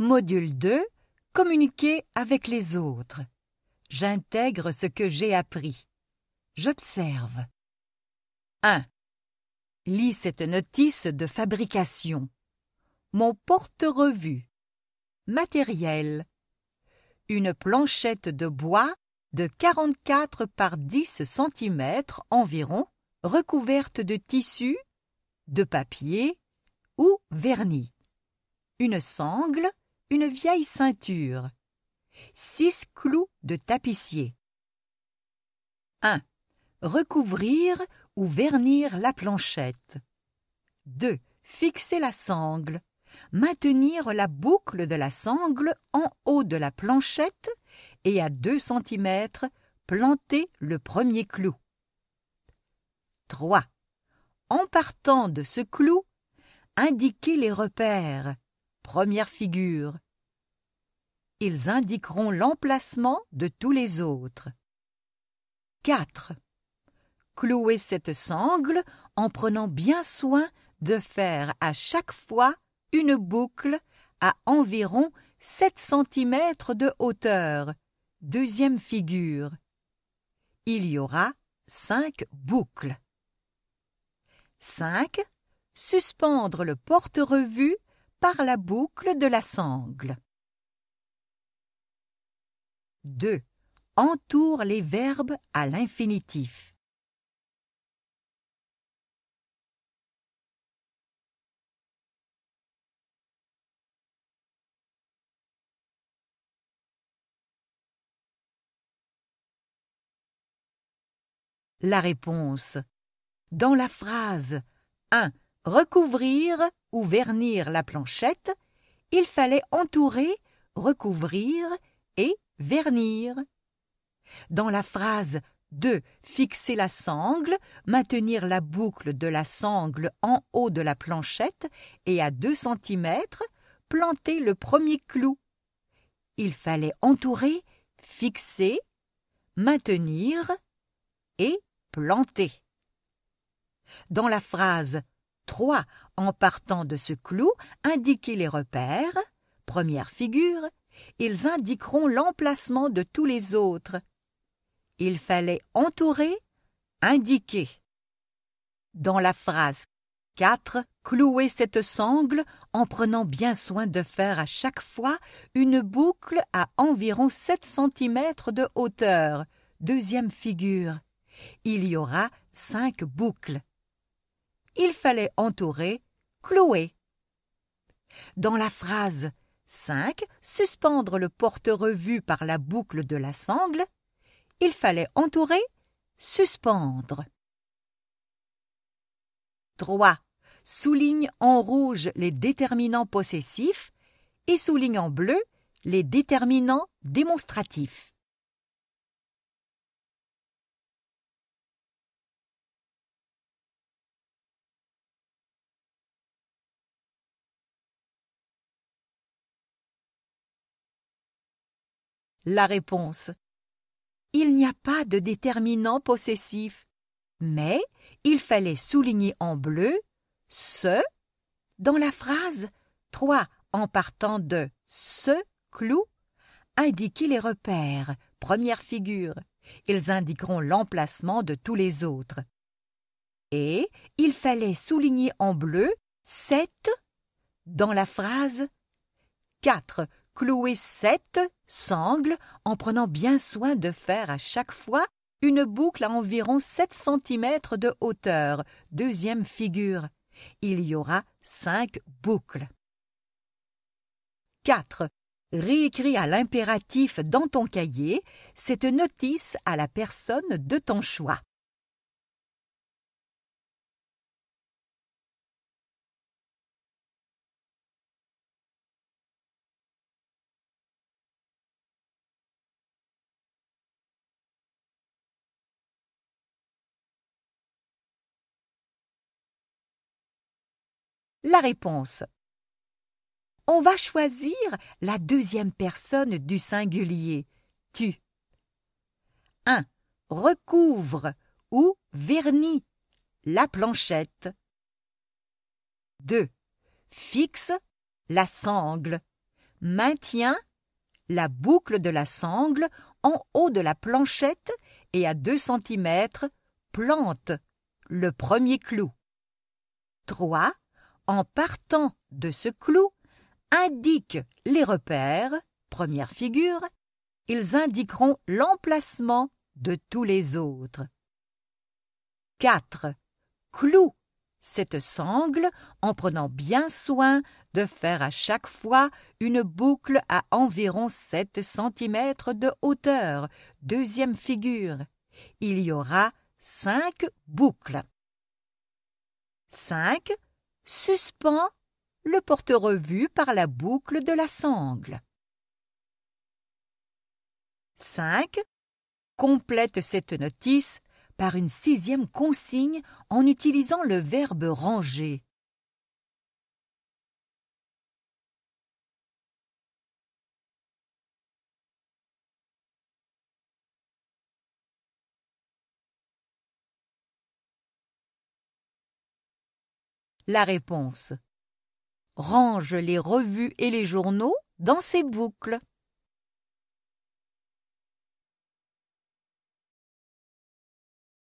Module 2 Communiquer avec les autres. J'intègre ce que j'ai appris. J'observe. 1. Lis cette notice de fabrication. Mon porte-revue. Matériel. Une planchette de bois de 44 par 10 cm environ, recouverte de tissu, de papier ou vernis. Une sangle, une vieille ceinture, six clous de tapissier. 1. Recouvrir ou vernir la planchette. 2. Fixer la sangle. Maintenir la boucle de la sangle en haut de la planchette et à 2 cm, planter le premier clou. 3. En partant de ce clou, indiquer les repères, première figure. Ils indiqueront l'emplacement de tous les autres. 4. Clouez cette sangle en prenant bien soin de faire à chaque fois une boucle à environ 7 cm de hauteur. Deuxième figure. Il y aura cinq boucles. 5. Suspendre le porte-revue par la boucle de la sangle. 2. Entoure les verbes à l'infinitif. La réponse. Dans la phrase 1. Recouvrir ou vernir la planchette, il fallait entourer, recouvrir et vernir. Dans la phrase de Fixer la sangle, maintenir la boucle de la sangle en haut de la planchette et à deux cm, planter le premier clou. Il fallait entourer, fixer, maintenir et planter. Dans la phrase 3. En partant de ce clou, indiquez les repères. Première figure, ils indiqueront l'emplacement de tous les autres. Il fallait entourer, indiquer. Dans la phrase 4, clouez cette sangle en prenant bien soin de faire à chaque fois une boucle à environ 7 cm de hauteur. Deuxième figure. Il y aura cinq boucles il fallait entourer, clouer. Dans la phrase 5. Suspendre le porte-revue par la boucle de la sangle, il fallait entourer, suspendre. 3. Souligne en rouge les déterminants possessifs et souligne en bleu les déterminants démonstratifs. La réponse Il n'y a pas de déterminant possessif, mais il fallait souligner en bleu ce dans la phrase 3 en partant de ce clou indiquer les repères, première figure. Ils indiqueront l'emplacement de tous les autres. Et il fallait souligner en bleu sept dans la phrase 4 clouer sept sangles en prenant bien soin de faire à chaque fois une boucle à environ 7 cm de hauteur, deuxième figure. Il y aura cinq boucles. 4. Réécris à l'impératif dans ton cahier cette notice à la personne de ton choix. la réponse. On va choisir la deuxième personne du singulier, tu. 1. Recouvre ou vernis la planchette. 2. Fixe la sangle. Maintiens la boucle de la sangle en haut de la planchette et à 2 cm plante le premier clou. 3 en partant de ce clou, indique les repères, première figure, ils indiqueront l'emplacement de tous les autres. 4. Clou cette sangle en prenant bien soin de faire à chaque fois une boucle à environ 7 cm de hauteur. Deuxième figure. Il y aura cinq boucles. 5 suspend le porte-revue par la boucle de la sangle. 5. Complète cette notice par une sixième consigne en utilisant le verbe ranger. La réponse. Range les revues et les journaux dans ses boucles.